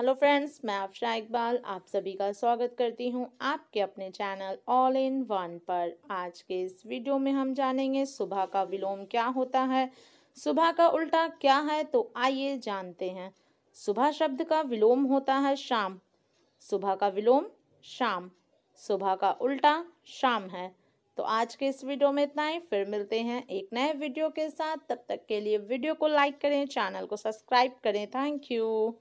hello friends मैं अफशा इकबाल आप सभी का स्वागत करती हूं आपके अपने चैनल ऑल इन वन पर आज के इस वीडियो में हम जानेंगे सुबह का विलोम क्या होता है सुबह का उल्टा क्या है तो आइए जानते हैं सुबह शब्द का विलोम होता है शाम सुबह का विलोम शाम सुबह का उल्टा शाम है तो आज के इस वीडियो में इतना ही फिर मिलते हैं एक नए वीडियो के साथ तब तक के लिए वीडियो को लाइक करें चैनल को सब्सक्राइब करें थैंक यू